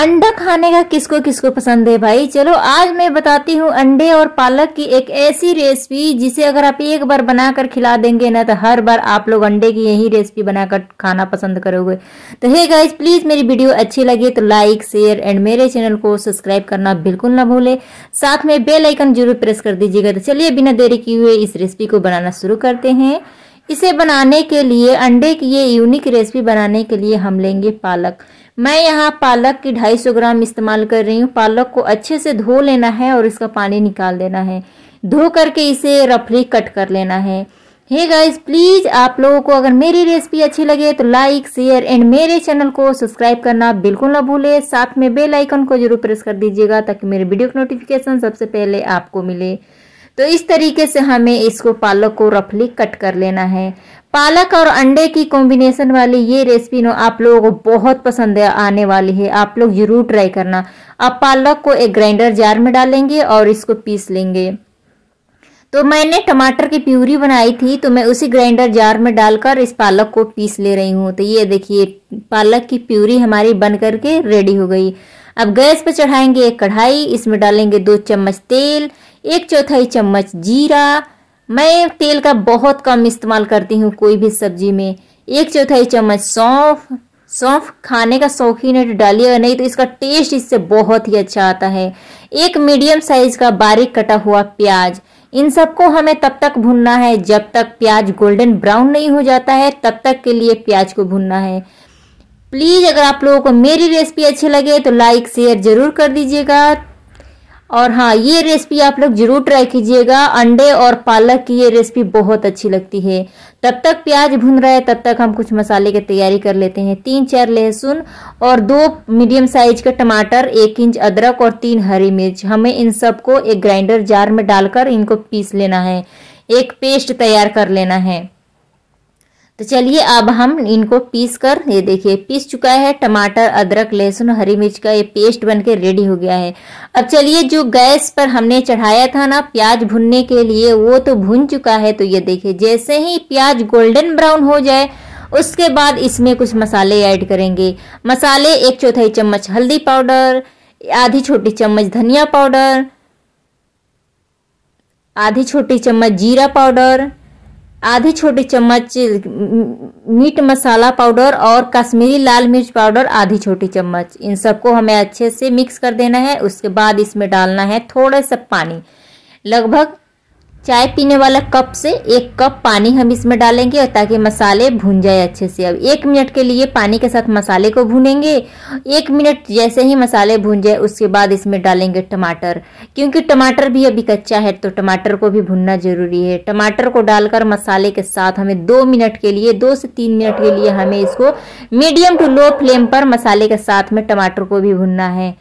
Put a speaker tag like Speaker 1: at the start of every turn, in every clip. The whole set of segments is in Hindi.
Speaker 1: अंडा खाने का किसको किसको पसंद है भाई चलो आज मैं बताती हूँ अंडे और पालक की एक ऐसी रेसिपी जिसे अगर आप एक बार बनाकर खिला देंगे ना तो हर बार आप लोग अंडे की यही रेसिपी बनाकर खाना पसंद करोगे तो हे गाइस प्लीज मेरी वीडियो अच्छी लगे तो लाइक शेयर एंड मेरे चैनल को सब्सक्राइब करना बिल्कुल ना भूले साथ में बेलाइकन जरूर प्रेस कर दीजिएगा तो चलिए बिना देरी किए हुए इस रेसिपी को बनाना शुरू करते हैं इसे बनाने के लिए अंडे की ये यूनिक रेसिपी बनाने के लिए हम लेंगे पालक मैं यहाँ पालक की सौ ग्राम इस्तेमाल कर रही हूँ पालक को अच्छे से धो लेना है और इसका पानी निकाल देना है धो करके इसे रफली कट कर लेना है हे गाइस प्लीज़ आप लोगों को अगर मेरी रेसिपी अच्छी लगे तो लाइक शेयर एंड मेरे चैनल को सब्सक्राइब करना बिल्कुल ना भूले साथ में बेल आइकन को जरूर प्रेस कर दीजिएगा ताकि मेरे वीडियो की नोटिफिकेशन सबसे पहले आपको मिले तो इस तरीके से हमें इसको पालक को रफली कट कर लेना है पालक और अंडे की कॉम्बिनेशन वाली ये रेसिपी नो आप लोगों को बहुत पसंद आने वाली है आप लोग जरूर ट्राई करना आप पालक को एक ग्राइंडर जार में डालेंगे और इसको पीस लेंगे तो मैंने टमाटर की प्यूरी बनाई थी तो मैं उसी ग्राइंडर जार में डालकर इस पालक को पीस ले रही हूँ तो ये देखिए पालक की प्यूरी हमारी बन करके रेडी हो गई अब गैस पर चढ़ाएंगे एक कढ़ाई इसमें डालेंगे दो चम्मच तेल एक चौथाई चम्मच जीरा मैं तेल का बहुत कम इस्तेमाल करती हूँ कोई भी सब्जी में एक चौथाई चम्मच सौंफ सौंफ खाने का शौकीन है तो डालिएगा नहीं तो इसका टेस्ट इससे बहुत ही अच्छा आता है एक मीडियम साइज का बारीक कटा हुआ प्याज इन सबको हमें तब तक भुनना है जब तक प्याज गोल्डन ब्राउन नहीं हो जाता है तब तक के लिए प्याज को भुनना है प्लीज़ अगर आप लोगों को मेरी रेसिपी अच्छी लगे तो लाइक शेयर ज़रूर कर दीजिएगा और हाँ ये रेसिपी आप लोग जरूर ट्राई कीजिएगा अंडे और पालक की ये रेसिपी बहुत अच्छी लगती है तब तक प्याज भुन रहा है तब तक हम कुछ मसाले की तैयारी कर लेते हैं तीन चार लहसुन और दो मीडियम साइज के टमाटर एक इंच अदरक और तीन हरी मिर्च हमें इन सबको एक ग्राइंडर जार में डालकर इनको पीस लेना है एक पेस्ट तैयार कर लेना है तो चलिए अब हम इनको पीस कर ये देखिए पीस चुका है टमाटर अदरक लहसुन हरी मिर्च का ये पेस्ट बन के रेडी हो गया है अब चलिए जो गैस पर हमने चढ़ाया था ना प्याज भुनने के लिए वो तो भुन चुका है तो ये देखिए जैसे ही प्याज गोल्डन ब्राउन हो जाए उसके बाद इसमें कुछ मसाले ऐड करेंगे मसाले एक चौथाई चम्मच हल्दी पाउडर आधी छोटी चम्मच धनिया पाउडर आधी छोटी चम्मच जीरा पाउडर आधी छोटी चम्मच मीट मसाला पाउडर और कश्मीरी लाल मिर्च पाउडर आधी छोटी चम्मच इन सबको हमें अच्छे से मिक्स कर देना है उसके बाद इसमें डालना है थोड़ा सा पानी लगभग चाय पीने वाला कप से एक कप पानी हम इसमें डालेंगे और ताकि मसाले भून जाए अच्छे से अब एक मिनट के लिए पानी के साथ मसाले को भूनेंगे एक मिनट जैसे ही मसाले भून जाए उसके बाद इसमें डालेंगे टमाटर क्योंकि टमाटर भी अभी कच्चा है तो टमाटर को भी भूनना जरूरी है टमाटर को डालकर मसाले के साथ हमें दो मिनट के लिए दो से तीन मिनट के लिए हमें इसको मीडियम टू लो फ्लेम पर मसाले के साथ में टमाटर को भी भूनना है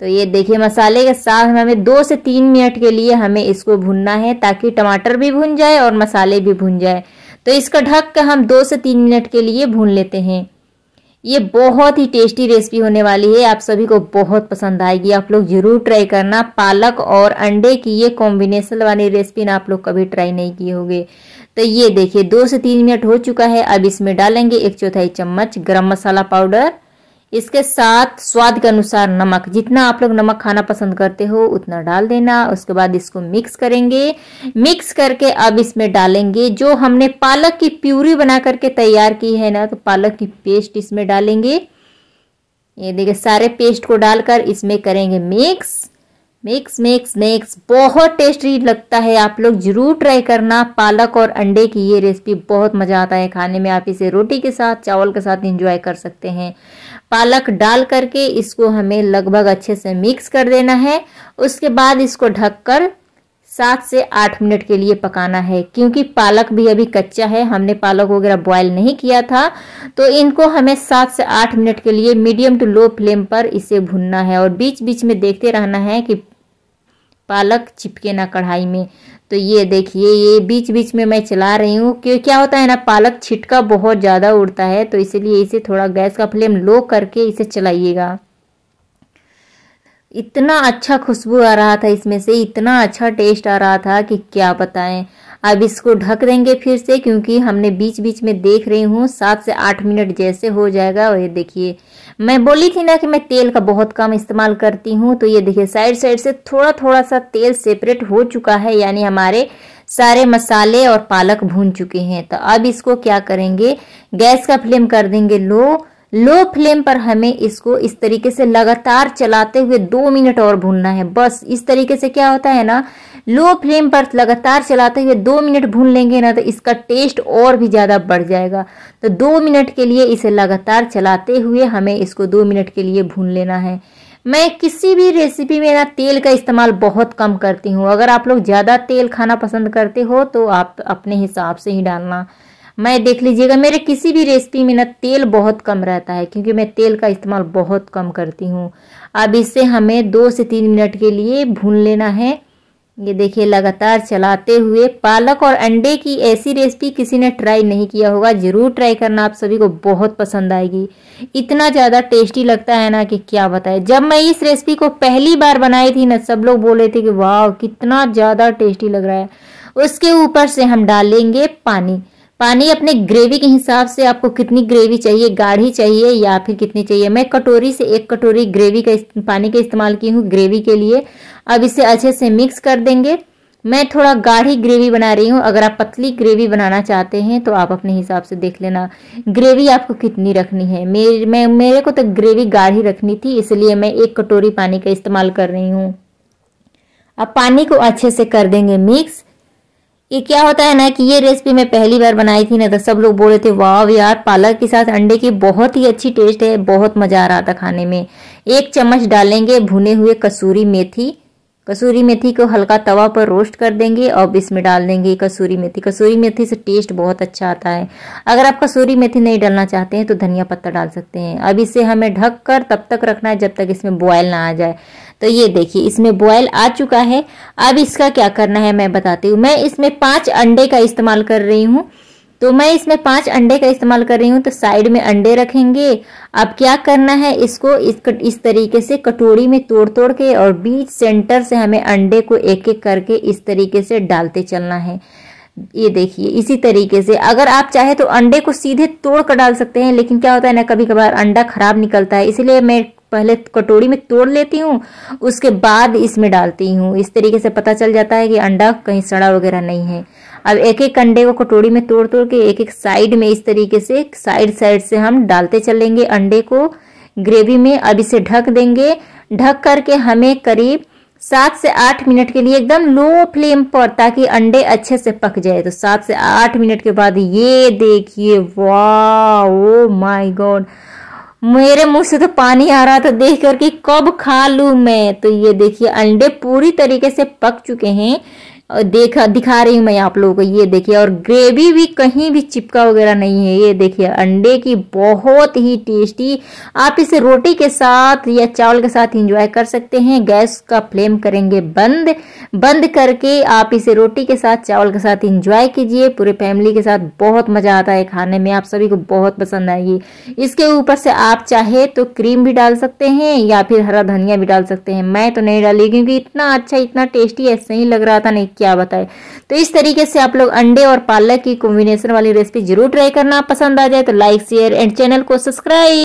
Speaker 1: तो ये देखिए मसाले के साथ हमें दो से तीन मिनट के लिए हमें इसको भुनना है ताकि टमाटर भी भुन जाए और मसाले भी भुन जाए तो इसका ढक कर हम दो से तीन मिनट के लिए भून लेते हैं ये बहुत ही टेस्टी रेसिपी होने वाली है आप सभी को बहुत पसंद आएगी आप लोग जरूर ट्राई करना पालक और अंडे की ये कॉम्बिनेशन वाली रेसिपी ना आप लोग कभी ट्राई नहीं किए होंगे तो ये देखिए दो से तीन मिनट हो चुका है अब इसमें डालेंगे एक चौथाई चम्मच गरम मसाला पाउडर इसके साथ स्वाद के अनुसार नमक जितना आप लोग नमक खाना पसंद करते हो उतना डाल देना उसके बाद इसको मिक्स करेंगे मिक्स करके अब इसमें डालेंगे जो हमने पालक की प्यूरी बना करके तैयार की है ना तो पालक की पेस्ट इसमें डालेंगे ये देखिए सारे पेस्ट को डालकर इसमें करेंगे मिक्स मिक्स मिक्स मिक्स बहुत टेस्टी लगता है आप लोग जरूर ट्राई करना पालक और अंडे की ये रेसिपी बहुत मज़ा आता है खाने में आप इसे रोटी के साथ चावल के साथ एंजॉय कर सकते हैं पालक डाल करके इसको हमें लगभग अच्छे से मिक्स कर देना है उसके बाद इसको ढककर सात से आठ मिनट के लिए पकाना है क्योंकि पालक भी अभी कच्चा है हमने पालक वगैरह बॉयल नहीं किया था तो इनको हमें सात से आठ मिनट के लिए मीडियम टू लो फ्लेम पर इसे भुनना है और बीच बीच में देखते रहना है कि पालक चिपके ना कढ़ाई में तो ये देखिए ये बीच बीच में मैं चला रही हूँ क्योंकि क्या होता है ना पालक छिटका बहुत ज़्यादा उड़ता है तो इसलिए इसे थोड़ा गैस का फ्लेम लो करके इसे चलाइएगा इतना अच्छा खुशबू आ रहा था इसमें से इतना अच्छा टेस्ट आ रहा था कि क्या बताएं अब इसको ढक देंगे फिर से क्योंकि हमने बीच बीच में देख रही हूँ सात से आठ मिनट जैसे हो जाएगा और ये देखिए मैं बोली थी ना कि मैं तेल का बहुत कम इस्तेमाल करती हूँ तो ये देखिए साइड साइड से थोड़ा थोड़ा सा तेल सेपरेट हो चुका है यानी हमारे सारे मसाले और पालक भून चुके हैं तो अब इसको क्या करेंगे गैस का फ्लेम कर देंगे लो लो फ्लेम पर हमें इसको इस तरीके से लगातार चलाते हुए दो मिनट और भूनना है बस इस तरीके से क्या होता है ना लो फ्लेम पर लगातार चलाते हुए दो मिनट भून लेंगे ना तो इसका टेस्ट और भी ज़्यादा बढ़ जाएगा तो दो मिनट के लिए इसे लगातार चलाते हुए हमें इसको दो मिनट के लिए भून लेना है मैं किसी भी रेसिपी में ना तेल का इस्तेमाल बहुत कम करती हूँ अगर आप लोग ज़्यादा तेल खाना पसंद करते हो तो आप अपने हिसाब से ही डालना मैं देख लीजिएगा मेरे किसी भी रेसिपी में ना तेल बहुत कम रहता है क्योंकि मैं तेल का इस्तेमाल बहुत कम करती हूँ अब इसे हमें दो से तीन मिनट के लिए भून लेना है ये देखिए लगातार चलाते हुए पालक और अंडे की ऐसी रेसिपी किसी ने ट्राई नहीं किया होगा ज़रूर ट्राई करना आप सभी को बहुत पसंद आएगी इतना ज़्यादा टेस्टी लगता है ना कि क्या बताएं जब मैं इस रेसिपी को पहली बार बनाई थी ना सब लोग बोले थे कि वाह कितना ज़्यादा टेस्टी लग रहा है उसके ऊपर से हम डालेंगे पानी पानी अपने ग्रेवी के हिसाब से आपको कितनी ग्रेवी चाहिए गाढ़ी चाहिए या फिर कितनी चाहिए मैं कटोरी से एक कटोरी ग्रेवी का पानी का इस्तेमाल की हूँ ग्रेवी के लिए अब इसे अच्छे से मिक्स कर देंगे मैं थोड़ा गाढ़ी ग्रेवी बना रही हूँ अगर आप पतली ग्रेवी बनाना चाहते हैं तो आप अपने हिसाब से देख लेना ग्रेवी आपको कितनी रखनी है मेरे मैं मेरे को तो ग्रेवी गाढ़ी रखनी थी इसलिए मैं एक कटोरी पानी का इस्तेमाल कर रही हूँ अब पानी को अच्छे से कर देंगे मिक्स ये क्या होता है ना कि ये रेसिपी मैं पहली बार बनाई थी ना तो सब लोग बोल रहे थे वाह यार पालक के साथ अंडे की बहुत ही अच्छी टेस्ट है बहुत मज़ा आ रहा था खाने में एक चम्मच डालेंगे भुने हुए कसूरी मेथी कसूरी मेथी को हल्का तवा पर रोस्ट कर देंगे और इसमें डाल देंगे कसूरी मेथी कसूरी मेथी से टेस्ट बहुत अच्छा आता है अगर आप कसूरी मेथी नहीं डालना चाहते हैं तो धनिया पत्ता डाल सकते हैं अब इसे हमें ढक कर तब तक रखना है जब तक इसमें बॉयल ना आ जाए तो ये देखिए इसमें बॉयल आ चुका है अब इसका क्या करना है मैं बताती हूँ मैं इसमें पाँच अंडे का इस्तेमाल कर रही हूँ तो मैं इसमें पांच अंडे का इस्तेमाल कर रही हूँ तो साइड में अंडे रखेंगे अब क्या करना है इसको इस, इस तरीके से कटोरी में तोड़ तोड़ के और बीच सेंटर से हमें अंडे को एक एक करके इस तरीके से डालते चलना है ये देखिए इसी तरीके से अगर आप चाहे तो अंडे को सीधे तोड़ कर डाल सकते हैं लेकिन क्या होता है ना कभी कभार अंडा खराब निकलता है इसलिए मैं पहले कटोरी में तोड़ लेती हूँ उसके बाद इसमें डालती हूँ इस तरीके से पता चल जाता है कि अंडा कहीं सड़ा वगैरह नहीं है अब एक एक अंडे को कटोरी में तोड़ तोड़ के एक एक साइड में इस तरीके से साइड साइड से हम डालते चलेंगे अंडे को ग्रेवी में अब इसे ढक देंगे ढक करके हमें करीब सात से आठ मिनट के लिए एकदम लो फ्लेम पर ताकि अंडे अच्छे से पक जाए तो सात से आठ मिनट के बाद ये देखिए वाह ओ माय गॉड मेरे मुंह से तो पानी आ रहा था देख करके कब खा लू मैं तो ये देखिए अंडे पूरी तरीके से पक चुके हैं देखा दिखा रही हूँ मैं आप लोगों को ये देखिए और ग्रेवी भी कहीं भी चिपका वगैरह नहीं है ये देखिए अंडे की बहुत ही टेस्टी आप इसे रोटी के साथ या चावल के साथ इंजॉय कर सकते हैं गैस का फ्लेम करेंगे बंद बंद करके आप इसे रोटी के साथ चावल के साथ इंजॉय कीजिए पूरे फैमिली के साथ बहुत मज़ा आता है खाने में आप सभी को बहुत पसंद आएगी इसके ऊपर से आप चाहे तो क्रीम भी डाल सकते हैं या फिर हरा धनिया भी डाल सकते हैं मैं तो नहीं डाली क्योंकि इतना अच्छा इतना टेस्टी ऐसा ही लग रहा था नहीं क्या बताए तो इस तरीके से आप लोग अंडे और पालक की कॉम्बिनेशन वाली रेसिपी जरूर ट्राई करना पसंद आ जाए तो लाइक शेयर एंड चैनल को सब्सक्राइब